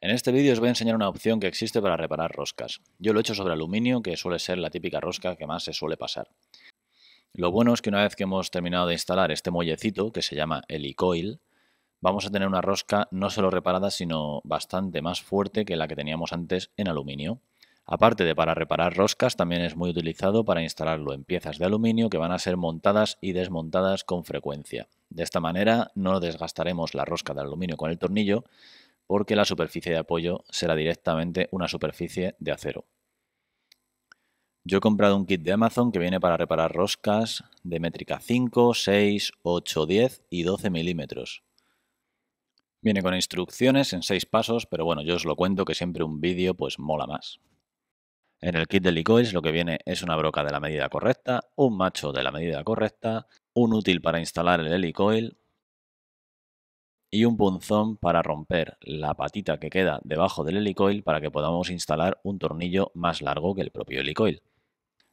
En este vídeo os voy a enseñar una opción que existe para reparar roscas. Yo lo he hecho sobre aluminio, que suele ser la típica rosca que más se suele pasar. Lo bueno es que una vez que hemos terminado de instalar este muellecito, que se llama helicoil, vamos a tener una rosca no solo reparada, sino bastante más fuerte que la que teníamos antes en aluminio. Aparte de para reparar roscas, también es muy utilizado para instalarlo en piezas de aluminio que van a ser montadas y desmontadas con frecuencia. De esta manera no desgastaremos la rosca de aluminio con el tornillo, porque la superficie de apoyo será directamente una superficie de acero. Yo he comprado un kit de Amazon que viene para reparar roscas de métrica 5, 6, 8, 10 y 12 milímetros. Viene con instrucciones en 6 pasos, pero bueno, yo os lo cuento que siempre un vídeo pues mola más. En el kit de Helicoils lo que viene es una broca de la medida correcta, un macho de la medida correcta, un útil para instalar el helicoil, y un punzón para romper la patita que queda debajo del helicoil para que podamos instalar un tornillo más largo que el propio helicoil.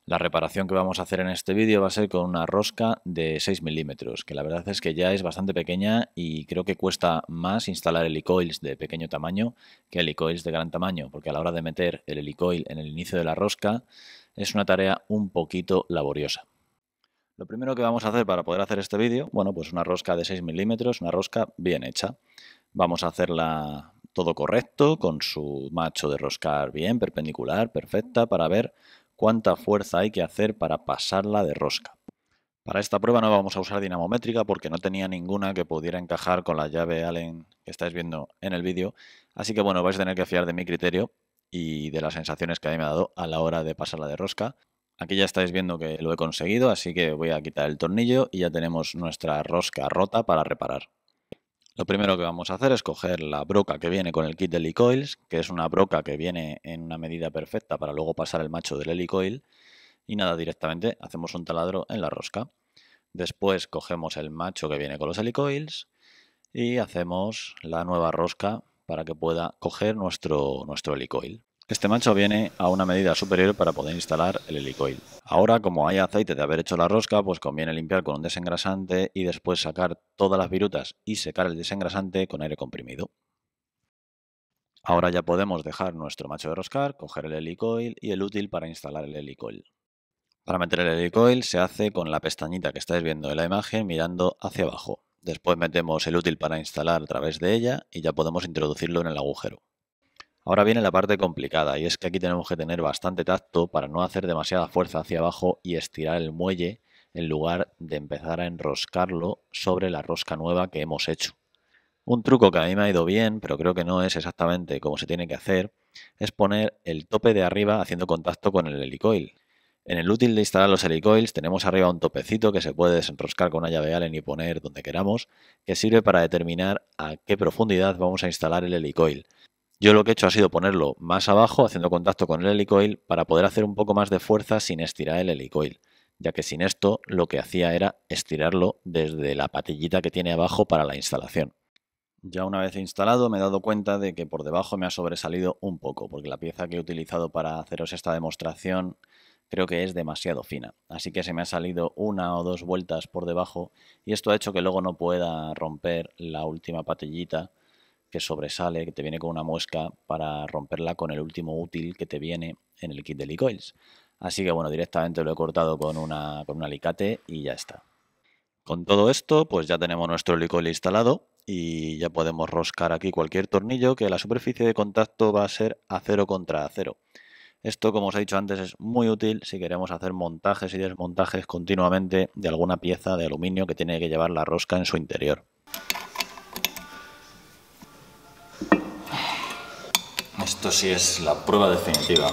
La reparación que vamos a hacer en este vídeo va a ser con una rosca de 6 milímetros, que la verdad es que ya es bastante pequeña y creo que cuesta más instalar helicoils de pequeño tamaño que helicoils de gran tamaño, porque a la hora de meter el helicoil en el inicio de la rosca es una tarea un poquito laboriosa. Lo primero que vamos a hacer para poder hacer este vídeo, bueno, pues una rosca de 6 milímetros, una rosca bien hecha. Vamos a hacerla todo correcto, con su macho de roscar bien, perpendicular, perfecta, para ver cuánta fuerza hay que hacer para pasarla de rosca. Para esta prueba no vamos a usar dinamométrica porque no tenía ninguna que pudiera encajar con la llave Allen que estáis viendo en el vídeo, así que bueno, vais a tener que fiar de mi criterio y de las sensaciones que a me ha dado a la hora de pasarla de rosca. Aquí ya estáis viendo que lo he conseguido, así que voy a quitar el tornillo y ya tenemos nuestra rosca rota para reparar. Lo primero que vamos a hacer es coger la broca que viene con el kit de helicoils, que es una broca que viene en una medida perfecta para luego pasar el macho del helicoil. Y nada, directamente hacemos un taladro en la rosca. Después cogemos el macho que viene con los helicoils y hacemos la nueva rosca para que pueda coger nuestro, nuestro helicoil. Este macho viene a una medida superior para poder instalar el helicoil. Ahora, como hay aceite de haber hecho la rosca, pues conviene limpiar con un desengrasante y después sacar todas las virutas y secar el desengrasante con aire comprimido. Ahora ya podemos dejar nuestro macho de roscar, coger el helicoil y el útil para instalar el helicoil. Para meter el helicoil se hace con la pestañita que estáis viendo en la imagen mirando hacia abajo. Después metemos el útil para instalar a través de ella y ya podemos introducirlo en el agujero. Ahora viene la parte complicada y es que aquí tenemos que tener bastante tacto para no hacer demasiada fuerza hacia abajo y estirar el muelle en lugar de empezar a enroscarlo sobre la rosca nueva que hemos hecho. Un truco que a mí me ha ido bien, pero creo que no es exactamente como se tiene que hacer, es poner el tope de arriba haciendo contacto con el helicoil. En el útil de instalar los helicoils tenemos arriba un topecito que se puede desenroscar con una llave Allen y poner donde queramos, que sirve para determinar a qué profundidad vamos a instalar el helicoil. Yo lo que he hecho ha sido ponerlo más abajo, haciendo contacto con el helicoil, para poder hacer un poco más de fuerza sin estirar el helicoil, ya que sin esto lo que hacía era estirarlo desde la patillita que tiene abajo para la instalación. Ya una vez instalado me he dado cuenta de que por debajo me ha sobresalido un poco, porque la pieza que he utilizado para haceros esta demostración creo que es demasiado fina. Así que se me ha salido una o dos vueltas por debajo y esto ha hecho que luego no pueda romper la última patillita que sobresale, que te viene con una muesca para romperla con el último útil que te viene en el kit de Licoils. Así que bueno, directamente lo he cortado con, una, un alicate y ya está. Con todo esto, pues ya tenemos nuestro Licoil instalado y ya podemos roscar aquí cualquier tornillo que la superficie de contacto va a ser acero contra acero. Esto, como os he dicho antes, es muy útil si queremos hacer montajes y desmontajes continuamente de alguna pieza de aluminio que tiene que llevar la rosca en su interior. si es la prueba definitiva.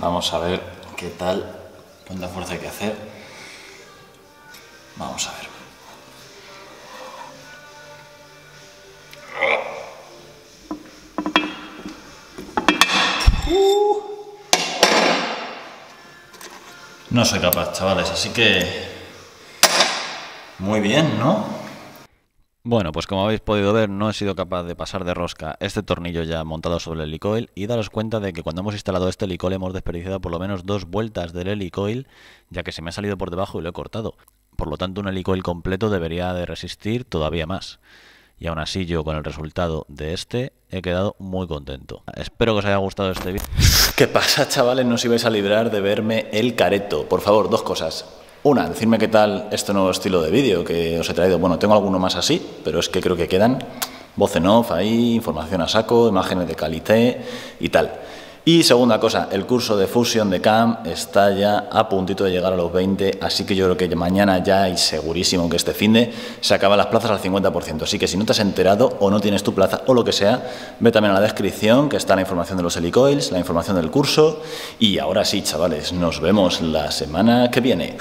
Vamos a ver qué tal, cuánta fuerza hay que hacer. Vamos a ver. Uh. No soy capaz, chavales, así que... Muy bien, ¿no? Bueno, pues como habéis podido ver, no he sido capaz de pasar de rosca este tornillo ya montado sobre el helicoil y daros cuenta de que cuando hemos instalado este helicoil hemos desperdiciado por lo menos dos vueltas del helicoil, ya que se me ha salido por debajo y lo he cortado. Por lo tanto, un helicoil completo debería de resistir todavía más. Y aún así yo con el resultado de este he quedado muy contento. Espero que os haya gustado este vídeo. ¿Qué pasa, chavales? No os ibais a librar de verme el careto. Por favor, dos cosas. Una, decirme qué tal este nuevo estilo de vídeo que os he traído. Bueno, tengo alguno más así, pero es que creo que quedan voz en off ahí, información a saco, imágenes de calidad y tal. Y segunda cosa, el curso de Fusion de CAM está ya a puntito de llegar a los 20, así que yo creo que mañana ya y segurísimo que este fin de se acaban las plazas al 50%. Así que si no te has enterado o no tienes tu plaza o lo que sea, ve también a la descripción que está la información de los helicoils, la información del curso. Y ahora sí, chavales, nos vemos la semana que viene.